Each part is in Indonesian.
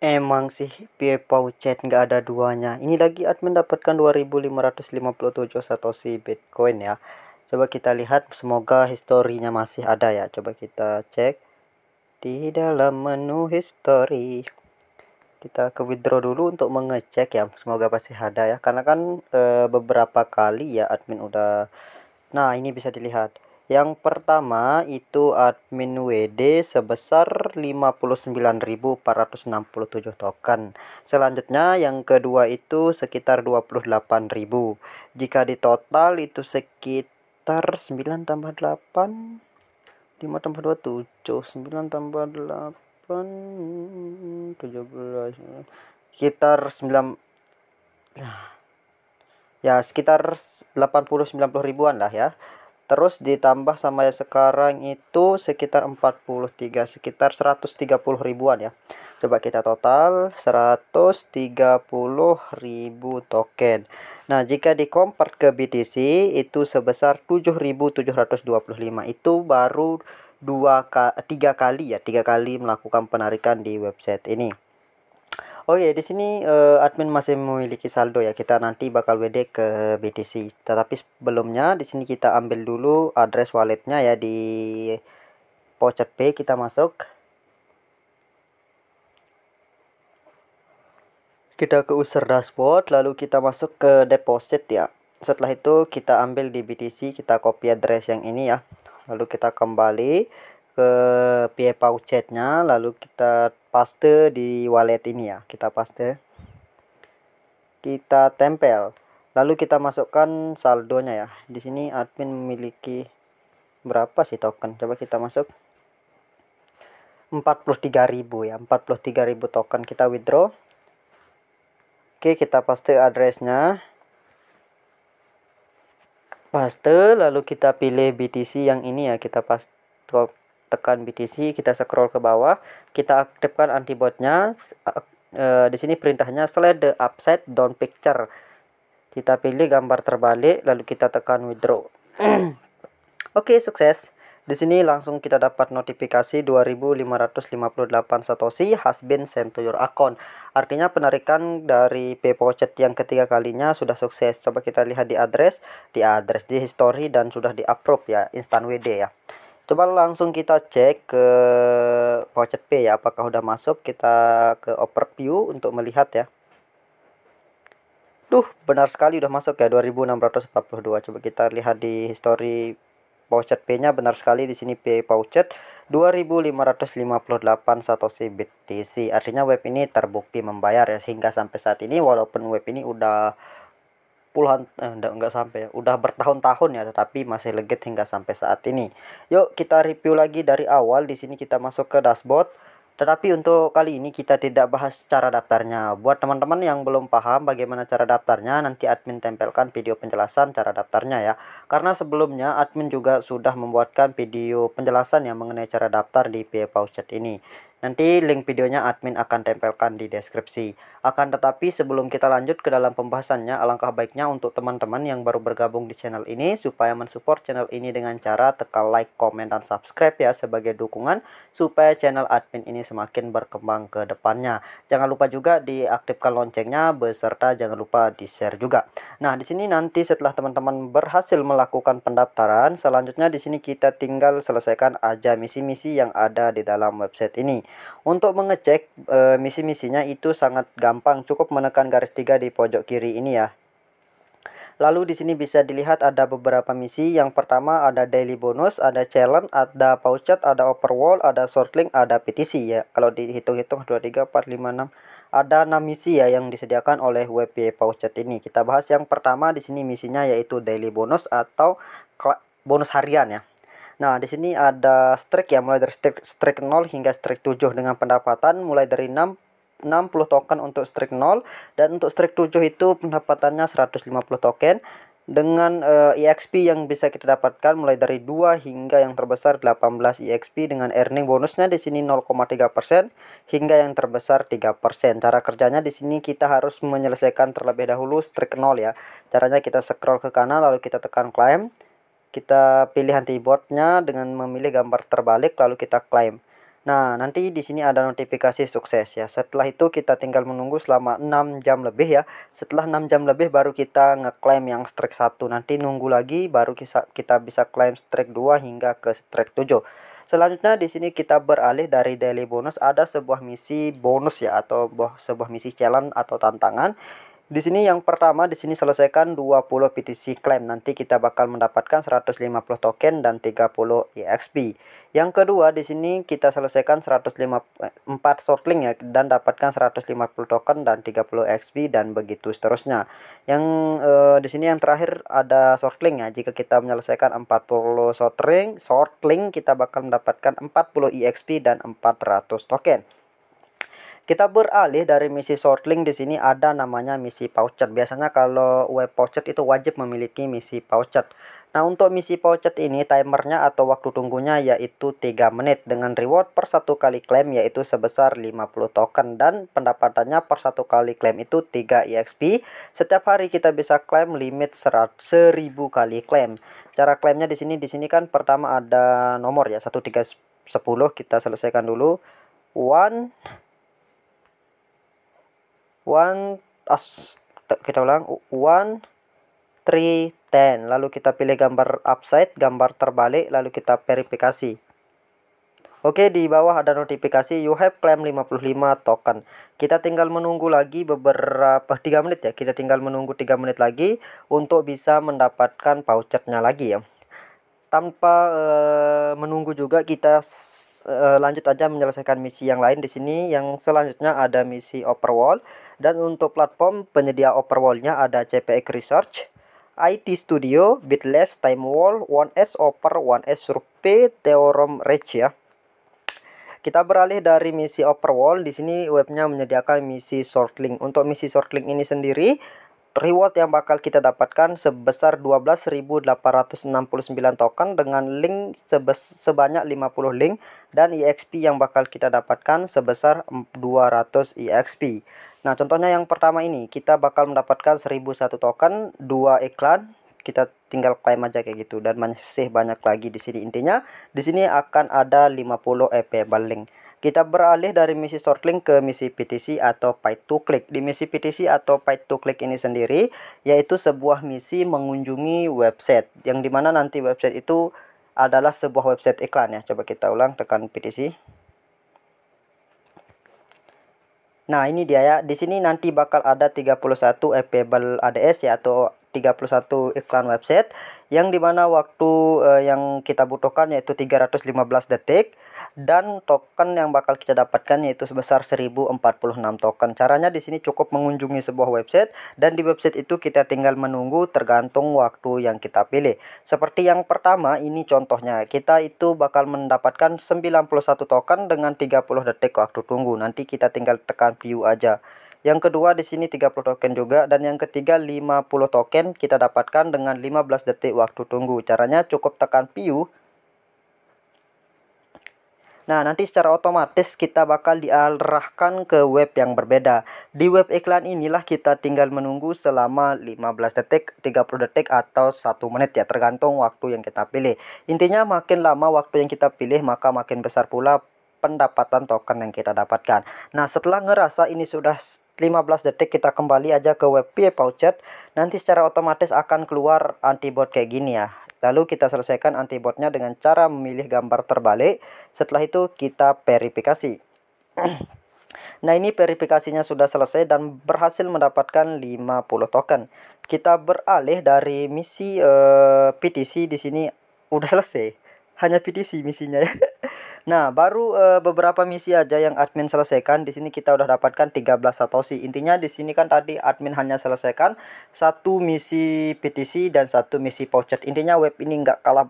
Emang sih PayPal chat nggak ada duanya. Ini lagi admin dapatkan 2557 satoshi Bitcoin ya. Coba kita lihat semoga historinya masih ada ya. Coba kita cek di dalam menu history. Kita ke withdraw dulu untuk mengecek ya. Semoga pasti ada ya. Karena kan e, beberapa kali ya admin udah Nah, ini bisa dilihat. Yang pertama itu admin WD sebesar 59.467 token. Selanjutnya yang kedua itu sekitar 28.000. Jika di total itu sekitar 9 tambah 8 5 tambah 2 7 9 tambah 8 17 sekitar 9 ya sekitar 80 90 ribuan lah ya Terus ditambah sama yang sekarang itu sekitar 43, sekitar 130 ribuan ya. Coba kita total 130 ribu token. Nah, jika dikompart ke BTC itu sebesar 7.725. Itu baru dua tiga kali ya, tiga kali melakukan penarikan di website ini. Oh iya, di sini uh, admin masih memiliki saldo ya. Kita nanti bakal WD ke BTC. Tetapi sebelumnya di sini kita ambil dulu address walletnya ya di Pocket Pay kita masuk. Kita ke user dashboard, lalu kita masuk ke deposit ya. Setelah itu kita ambil di BTC, kita copy address yang ini ya. Lalu kita kembali ke PA pouchetnya lalu kita paste di wallet ini ya kita paste kita tempel lalu kita masukkan saldonya ya di sini admin memiliki berapa sih token coba kita masuk 43.000 ya 43.000 token kita withdraw oke kita paste addressnya paste lalu kita pilih BTC yang ini ya kita paste tekan BTC, kita scroll ke bawah, kita aktifkan antibotnya. E, eh, di sini perintahnya slide the upside down picture. Kita pilih gambar terbalik, lalu kita tekan withdraw. Oke, okay, sukses. Di sini langsung kita dapat notifikasi 2558 satoshi has been sent to your account. Artinya penarikan dari PayPocket e yang ketiga kalinya sudah sukses. Coba kita lihat di address, di address, di history dan sudah di approve ya, instant WD ya. Coba langsung kita cek ke Pocket p ya, apakah udah masuk. Kita ke overview untuk melihat ya. tuh benar sekali udah masuk ya 2642. Coba kita lihat di history Pouchet P-nya benar sekali di sini P Pouchet 2558 Satoshi BTC. Artinya web ini terbukti membayar ya sehingga sampai saat ini walaupun web ini udah puluhan eh, enggak, enggak sampai ya. udah bertahun-tahun ya tetapi masih legit hingga sampai saat ini. Yuk kita review lagi dari awal di sini kita masuk ke dashboard. Tetapi untuk kali ini kita tidak bahas cara daftarnya. Buat teman-teman yang belum paham bagaimana cara daftarnya, nanti admin tempelkan video penjelasan cara daftarnya ya. Karena sebelumnya admin juga sudah membuatkan video penjelasan yang mengenai cara daftar di PayPal Chat ini. Nanti link videonya admin akan tempelkan di deskripsi. Akan tetapi sebelum kita lanjut ke dalam pembahasannya, alangkah baiknya untuk teman-teman yang baru bergabung di channel ini supaya mensupport channel ini dengan cara tekan like, komen, dan subscribe ya sebagai dukungan supaya channel admin ini semakin berkembang ke depannya. Jangan lupa juga diaktifkan loncengnya beserta jangan lupa di-share juga. Nah, di sini nanti setelah teman-teman berhasil melakukan pendaftaran, selanjutnya di sini kita tinggal selesaikan aja misi-misi yang ada di dalam website ini. Untuk mengecek e, misi-misinya itu sangat gampang, cukup menekan garis tiga di pojok kiri ini ya. Lalu di sini bisa dilihat ada beberapa misi. Yang pertama ada daily bonus, ada challenge, ada pouchet, ada overwall, ada shortlink, ada PTC ya. Kalau dihitung-hitung 2 3 4 5 6 ada 6 misi ya yang disediakan oleh WP Pouchet ini. Kita bahas yang pertama di sini misinya yaitu daily bonus atau bonus harian ya. Nah, di sini ada strike ya, mulai dari strike, strike 0 hingga strike 7 dengan pendapatan mulai dari 6 60 token untuk strike 0 dan untuk strike 7 itu pendapatannya 150 token dengan uh, eh, EXP yang bisa kita dapatkan mulai dari 2 hingga yang terbesar 18 EXP dengan earning bonusnya di sini 0,3% hingga yang terbesar 3%. Cara kerjanya di sini kita harus menyelesaikan terlebih dahulu strike 0 ya. Caranya kita scroll ke kanan lalu kita tekan claim kita pilih hantaboardnya dengan memilih gambar terbalik lalu kita klaim nah nanti di sini ada notifikasi sukses ya setelah itu kita tinggal menunggu selama 6 jam lebih ya setelah 6 jam lebih baru kita ngeklaim yang strike 1 nanti nunggu lagi baru kita bisa klaim strike 2 hingga ke strike 7 Selanjutnya di sini kita beralih dari daily bonus ada sebuah misi bonus ya atau sebuah misi challenge atau tantangan di sini yang pertama di sini selesaikan 20 PTC claim. Nanti kita bakal mendapatkan 150 token dan 30 EXP. Yang kedua di sini kita selesaikan 154 eh, shortlink ya dan dapatkan 150 token dan 30 EXP dan begitu seterusnya. Yang eh, di sini yang terakhir ada shortlink ya. Jika kita menyelesaikan 40 shortlink, shortlink kita bakal mendapatkan 40 EXP dan 400 token. Kita beralih dari misi shortlink di sini ada namanya misi pouchet. Biasanya kalau web pouchet itu wajib memiliki misi pouchet. Nah, untuk misi pouchet ini timernya atau waktu tunggunya yaitu 3 menit dengan reward per satu kali klaim yaitu sebesar 50 token dan pendapatannya per satu kali klaim itu 3 EXP. Setiap hari kita bisa klaim limit 1000 kali klaim. Cara klaimnya di sini di sini kan pertama ada nomor ya 1310 kita selesaikan dulu. one one as kita ulang one three ten lalu kita pilih gambar upside gambar terbalik lalu kita verifikasi Oke di bawah ada notifikasi you have claim 55 token kita tinggal menunggu lagi beberapa 3 menit ya kita tinggal menunggu 3 menit lagi untuk bisa mendapatkan vouchernya lagi ya tanpa uh, menunggu juga kita uh, lanjut aja menyelesaikan misi yang lain di sini yang selanjutnya ada misi overworld dan untuk platform penyedia overworldnya ada CPX Research, IT Studio, BitLabs, TimeWall, 1S Oper, 1S Survey, Theorem Reach ya. Kita beralih dari misi Overworld. Di sini webnya menyediakan misi shortlink. Untuk misi shortlink ini sendiri reward yang bakal kita dapatkan sebesar 12.869 token dengan link sebanyak 50 link dan EXP yang bakal kita dapatkan sebesar 200 EXP. Nah, contohnya yang pertama ini kita bakal mendapatkan 1001 token, 2 iklan, kita tinggal klaim aja kayak gitu dan masih banyak lagi di sini. Intinya di sini akan ada 50 EP balik. Kita beralih dari misi shortlink ke misi PTC atau pay to click. Di misi PTC atau pay to click ini sendiri yaitu sebuah misi mengunjungi website yang dimana nanti website itu adalah sebuah website iklan ya. Coba kita ulang tekan PTC. Nah, ini dia ya. Di sini nanti bakal ada 31 appable ADS ya atau 31 iklan website yang dimana waktu uh, yang kita butuhkan yaitu 315 detik dan token yang bakal kita dapatkan yaitu sebesar 1046 token. Caranya di sini cukup mengunjungi sebuah website dan di website itu kita tinggal menunggu tergantung waktu yang kita pilih. Seperti yang pertama ini contohnya, kita itu bakal mendapatkan 91 token dengan 30 detik waktu tunggu. Nanti kita tinggal tekan view aja. Yang kedua di sini 30 token juga dan yang ketiga 50 token kita dapatkan dengan 15 detik waktu tunggu. Caranya cukup tekan piu. Nah, nanti secara otomatis kita bakal diarahkan ke web yang berbeda. Di web iklan inilah kita tinggal menunggu selama 15 detik, 30 detik atau 1 menit ya tergantung waktu yang kita pilih. Intinya makin lama waktu yang kita pilih maka makin besar pula pendapatan token yang kita dapatkan. Nah, setelah ngerasa ini sudah 15 detik kita kembali aja ke web PA Pouchet nanti secara otomatis akan keluar antibot kayak gini ya lalu kita selesaikan antibotnya dengan cara memilih gambar terbalik setelah itu kita verifikasi nah ini verifikasinya sudah selesai dan berhasil mendapatkan 50 token kita beralih dari misi uh, eh, PTC di sini udah selesai hanya PTC misinya ya Nah, baru e, beberapa misi aja yang admin selesaikan. Di sini kita udah dapatkan 13 satoshi. Intinya di sini kan tadi admin hanya selesaikan satu misi PTC dan satu misi pouchet. Intinya web ini nggak kalah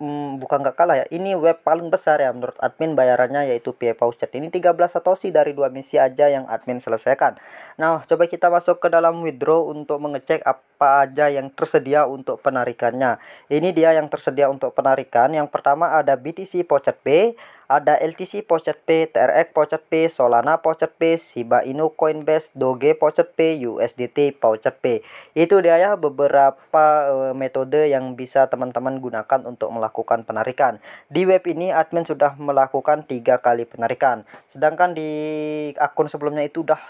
hmm, bukan nggak kalah ya ini web paling besar ya menurut admin bayarannya yaitu PA chat ini 13 satoshi dari dua misi aja yang admin selesaikan nah coba kita masuk ke dalam withdraw untuk mengecek apa aja yang tersedia untuk penarikannya ini dia yang tersedia untuk penarikan yang pertama ada BTC pocet P ada LTC Pocket Pay, TRX Pocket Pay, Solana Pocket Pay, Shiba Inu Coinbase, Doge Pocket Pay, USDT Pocket Pay. Itu dia ya beberapa eh, metode yang bisa teman-teman gunakan untuk melakukan penarikan. Di web ini admin sudah melakukan tiga kali penarikan, sedangkan di akun sebelumnya itu sudah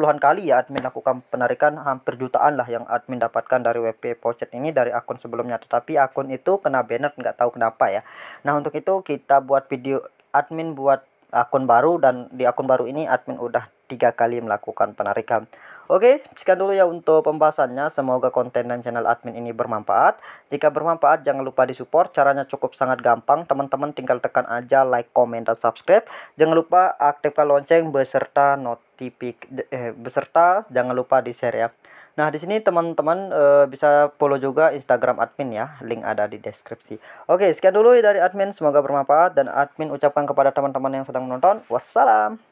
puluhan kali ya admin lakukan penarikan hampir jutaan lah yang admin dapatkan dari WP Pocet ini dari akun sebelumnya tetapi akun itu kena banner nggak tahu kenapa ya nah untuk itu kita buat video admin buat akun baru dan di akun baru ini admin udah tiga kali melakukan penarikan Oke, sekian dulu ya untuk pembahasannya. Semoga konten dan channel admin ini bermanfaat. Jika bermanfaat, jangan lupa di support. Caranya cukup sangat gampang. Teman-teman tinggal tekan aja like, comment, dan subscribe. Jangan lupa aktifkan lonceng beserta not tipik eh, beserta jangan lupa di share ya. Nah, di sini teman-teman eh, bisa follow juga Instagram admin ya. Link ada di deskripsi. Oke, sekian dulu dari admin. Semoga bermanfaat dan admin ucapkan kepada teman-teman yang sedang menonton. Wassalam.